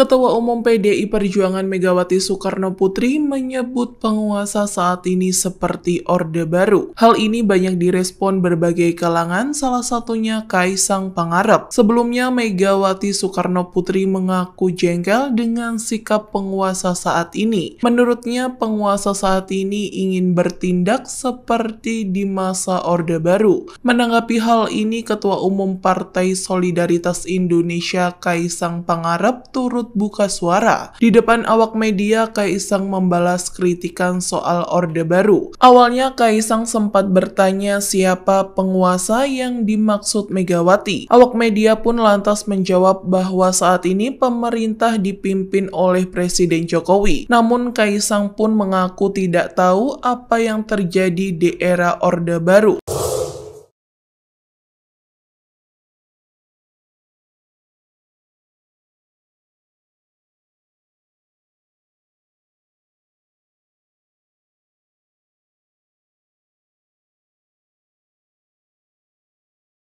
Ketua Umum PDI Perjuangan Megawati Soekarno Putri menyebut penguasa saat ini seperti Orde Baru. Hal ini banyak direspon berbagai kalangan, salah satunya Kaisang Pangarep. Sebelumnya, Megawati Soekarno Putri mengaku jengkel dengan sikap penguasa saat ini. Menurutnya, penguasa saat ini ingin bertindak seperti di masa Orde Baru. Menanggapi hal ini, Ketua Umum Partai Solidaritas Indonesia Kaisang Pangarep turut buka suara. Di depan awak media, Kaisang membalas kritikan soal Orde Baru. Awalnya Kaisang sempat bertanya siapa penguasa yang dimaksud Megawati. Awak media pun lantas menjawab bahwa saat ini pemerintah dipimpin oleh Presiden Jokowi. Namun Kaisang pun mengaku tidak tahu apa yang terjadi di era Orde Baru.